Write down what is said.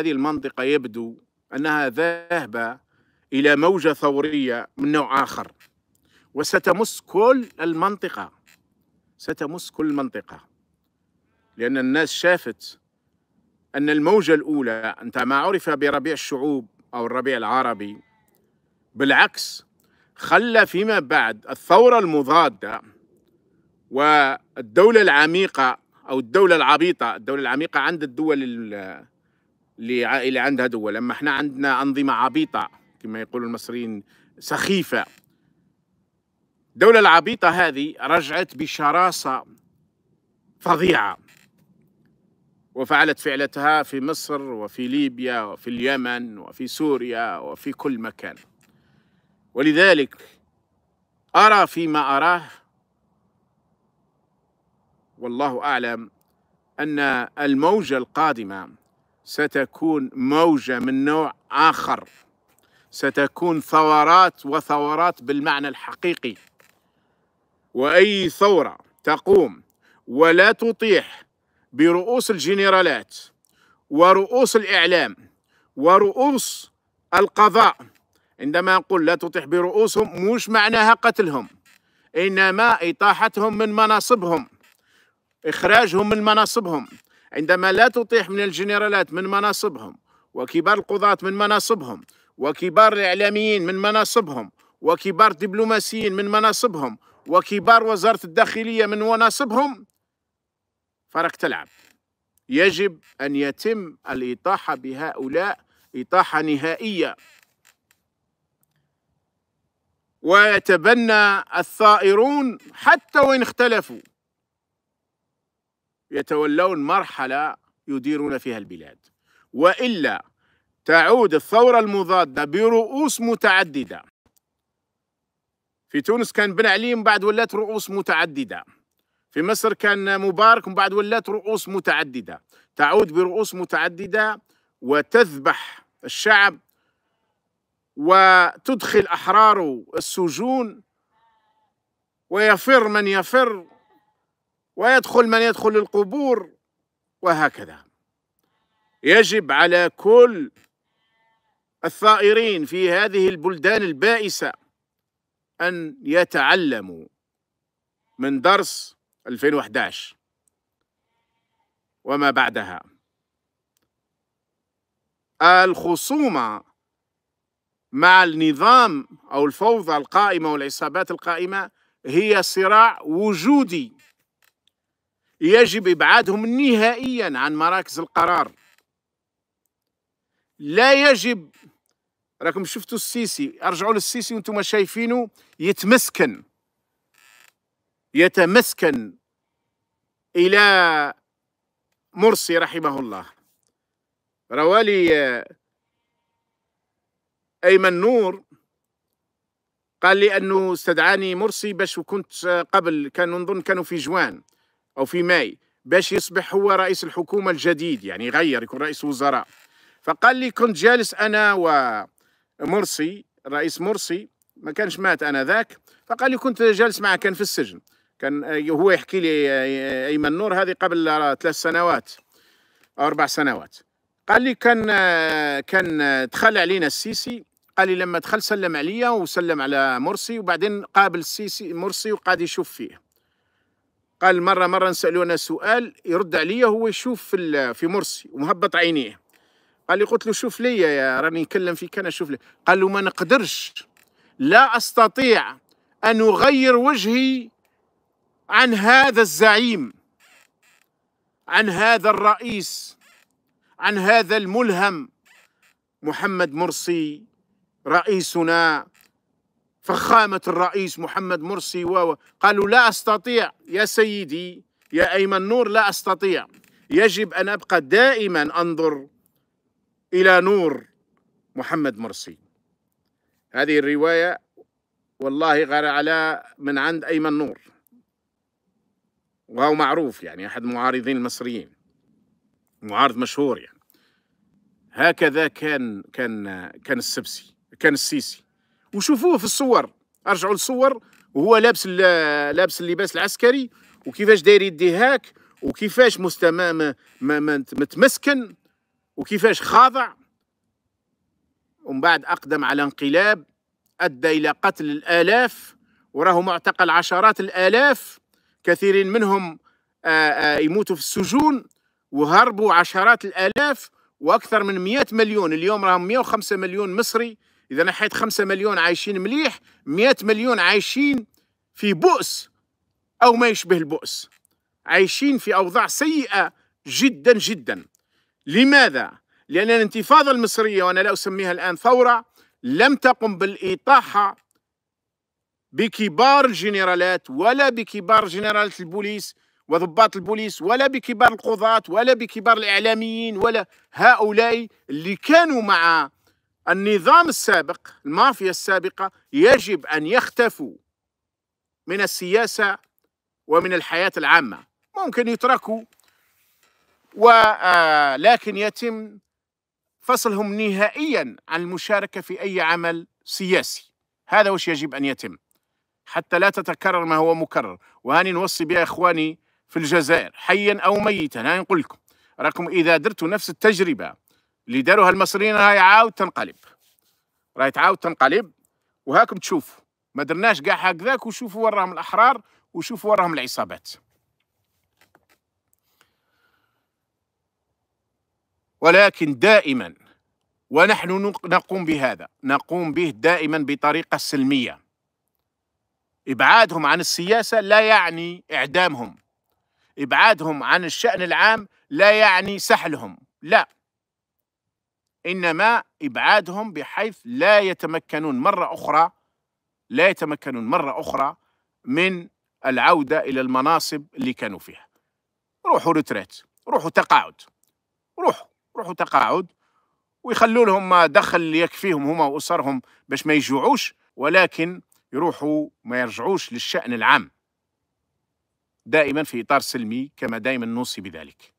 هذه المنطقة يبدو أنها ذاهبة إلى موجة ثورية من نوع آخر وستمس كل المنطقة ستمس كل المنطقة لأن الناس شافت أن الموجة الأولى أنت ما عرف بربيع الشعوب أو الربيع العربي بالعكس خلى فيما بعد الثورة المضادة والدولة العميقة أو الدولة العبيطة الدولة العميقة عند الدول لعائله عندها دول اما احنا عندنا انظمه عبيطه كما يقول المصريين سخيفه الدوله العبيطه هذه رجعت بشراسه فظيعه وفعلت فعلتها في مصر وفي ليبيا وفي اليمن وفي سوريا وفي كل مكان ولذلك أرى فيما أراه والله أعلم أن الموجة القادمة ستكون موجة من نوع آخر ستكون ثورات وثورات بالمعنى الحقيقي وأي ثورة تقوم ولا تطيح برؤوس الجنرالات ورؤوس الإعلام ورؤوس القضاء عندما نقول لا تطيح برؤوسهم مش معناها قتلهم إنما إطاحتهم من مناصبهم إخراجهم من مناصبهم عندما لا تطيح من الجنرالات من مناصبهم وكبار القضاة من مناصبهم وكبار الإعلاميين من مناصبهم وكبار الدبلوماسيين من مناصبهم وكبار وزارة الداخلية من مناصبهم فرق تلعب يجب أن يتم الإطاحة بهؤلاء إطاحة نهائية ويتبنى الثائرون حتى وإن اختلفوا يتولون مرحلة يديرون فيها البلاد وإلا تعود الثورة المضادة برؤوس متعددة في تونس كان بن علي من بعد ولات رؤوس متعددة في مصر كان مبارك من بعد ولات رؤوس متعددة تعود برؤوس متعددة وتذبح الشعب وتدخل أحراره السجون ويفر من يفر ويدخل من يدخل القبور وهكذا يجب على كل الثائرين في هذه البلدان البائسة أن يتعلموا من درس 2011 وما بعدها الخصومة مع النظام أو الفوضى القائمة والعصابات القائمة هي صراع وجودي يجب إبعادهم نهائيا عن مراكز القرار لا يجب راكم شفتوا السيسي ارجعوا للسيسي وانتم شايفينه يتمسكن يتمسكن الى مرسي رحمه الله روالي ايمن نور قال لي انه استدعاني مرسي باش وكنت قبل كان نظن كانوا في جوان او في ماي باش يصبح هو رئيس الحكومه الجديد يعني يغير يكون رئيس وزراء فقال لي كنت جالس انا ومرسي رئيس مرسي ما كانش مات انا ذاك فقال لي كنت جالس معه كان في السجن كان آه، هو يحكي لي آه، آه، ايمن نور هذه قبل ثلاث سنوات او اربع سنوات قال لي كان كان دخل علينا السيسي قال لي لما دخل سلم عليا وسلم على مرسي وبعدين قابل السيسي مرسي وقعد يشوف فيه قال مرة مرة نسألونا سؤال يرد عليا هو يشوف في, في مرسي ومهبط عينيه قال لي قلت له شوف لي يا راني نكلم فيك انا شوف لي قال له ما نقدرش لا استطيع ان اغير وجهي عن هذا الزعيم عن هذا الرئيس عن هذا الملهم محمد مرسي رئيسنا فخامة الرئيس محمد مرسي و قالوا لا أستطيع يا سيدي يا أيمن نور لا أستطيع يجب أن أبقى دائما أنظر إلى نور محمد مرسي هذه الرواية والله غير على من عند أيمن نور وهو معروف يعني أحد معارضين المصريين معارض مشهور يعني هكذا كان كان كان السبسي كان السيسي وشوفوه في الصور ارجعوا للصور وهو لابس لابس اللباس العسكري وكيفاش داير يديه هاك وكيفاش ما متمسكن وكيفاش خاضع ومن بعد اقدم على انقلاب ادى الى قتل الالاف وراه معتقل عشرات الالاف كثيرين منهم يموتوا في السجون وهربوا عشرات الالاف واكثر من 100 مليون اليوم راهم 105 مليون مصري اذا نحيت 5 مليون عايشين مليح 100 مليون عايشين في بؤس او ما يشبه البؤس عايشين في اوضاع سيئه جدا جدا لماذا لان الانتفاضه المصريه وانا لا اسميها الان ثوره لم تقم بالاطاحه بكبار الجنرالات ولا بكبار جنرالات البوليس وضباط البوليس ولا بكبار القضاة ولا بكبار الإعلاميين ولا هؤلاء اللي كانوا مع النظام السابق المافيا السابقة يجب أن يختفوا من السياسة ومن الحياة العامة ممكن يتركوا ولكن آه، يتم فصلهم نهائيا عن المشاركة في أي عمل سياسي هذا وش يجب أن يتم حتى لا تتكرر ما هو مكرر وهاني نوصي بها إخواني في الجزائر حيا أو ميتا هاني نقول لكم راكم إذا درتوا نفس التجربة اللي داروها المصريين راهي عاود تنقلب راهي تعاود تنقلب وهاكم تشوفوا ما درناش كاع هكذاك وشوفوا وراهم الاحرار وشوفوا وراهم العصابات ولكن دائما ونحن نقوم بهذا نقوم به دائما بطريقه سلميه ابعادهم عن السياسه لا يعني اعدامهم ابعادهم عن الشان العام لا يعني سحلهم لا إنما إبعادهم بحيث لا يتمكنون مرة أخرى لا يتمكنون مرة أخرى من العودة إلى المناصب اللي كانوا فيها روحوا ريتريت روحوا تقاعد روحوا روحوا تقاعد ويخلوا لهم ما دخل يكفيهم هما وأسرهم باش ما يجوعوش ولكن يروحوا ما يرجعوش للشأن العام دائما في إطار سلمي كما دائما نوصي بذلك